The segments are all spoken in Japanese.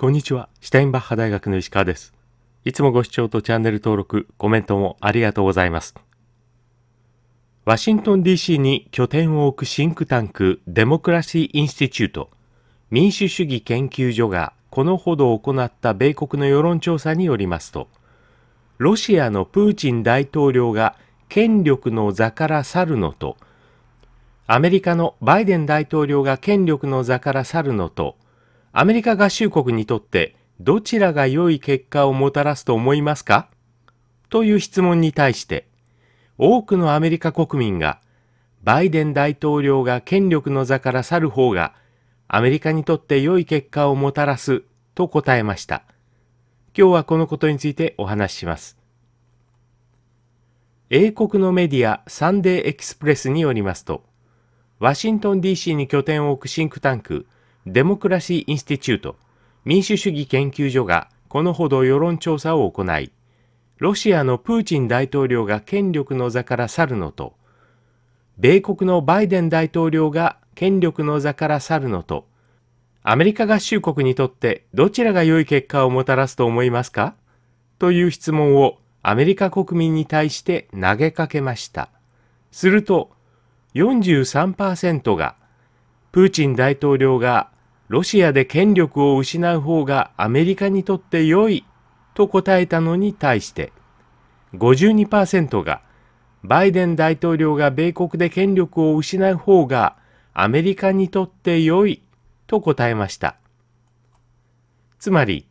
こんにちは。シュタインバッハ大学の石川です。いつもご視聴とチャンネル登録、コメントもありがとうございます。ワシントン DC に拠点を置くシンクタンク、デモクラシー・インスティチュート、民主主義研究所がこのほど行った米国の世論調査によりますと、ロシアのプーチン大統領が権力の座から去るのと、アメリカのバイデン大統領が権力の座から去るのと、アメリカ合衆国にとってどちらが良い結果をもたらすと思いますかという質問に対して、多くのアメリカ国民がバイデン大統領が権力の座から去る方がアメリカにとって良い結果をもたらすと答えました。今日はこのことについてお話しします。英国のメディアサンデーエクスプレスによりますと、ワシントン DC に拠点を置くシンクタンクデモクラシー・インスティチュート民主主義研究所がこのほど世論調査を行いロシアのプーチン大統領が権力の座から去るのと米国のバイデン大統領が権力の座から去るのとアメリカ合衆国にとってどちらが良い結果をもたらすと思いますかという質問をアメリカ国民に対して投げかけました。すると43%がプーチン大統領がロシアで権力を失う方がアメリカにとって良いと答えたのに対して52%がバイデン大統領が米国で権力を失う方がアメリカにとって良いと答えましたつまり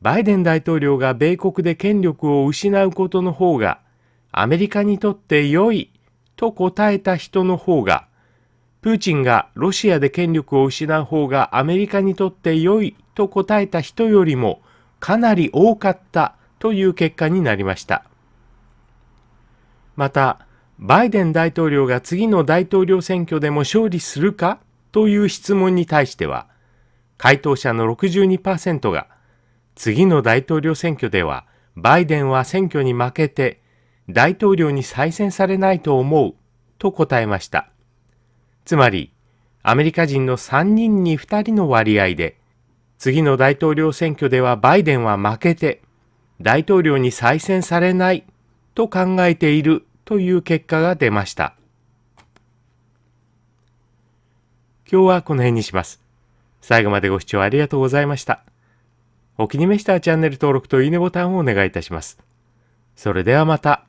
バイデン大統領が米国で権力を失うことの方がアメリカにとって良いと答えた人の方がプーチンがロシアで権力を失う方がアメリカにとって良いと答えた人よりもかなり多かったという結果になりました。また、バイデン大統領が次の大統領選挙でも勝利するかという質問に対しては、回答者の62%が、次の大統領選挙では、バイデンは選挙に負けて、大統領に再選されないと思うと答えました。つまり、アメリカ人の3人に2人の割合で、次の大統領選挙ではバイデンは負けて、大統領に再選されないと考えているという結果が出ました。今日はこの辺にします。最後までご視聴ありがとうございました。お気に召したチャンネル登録といいねボタンをお願いいたします。それではまた。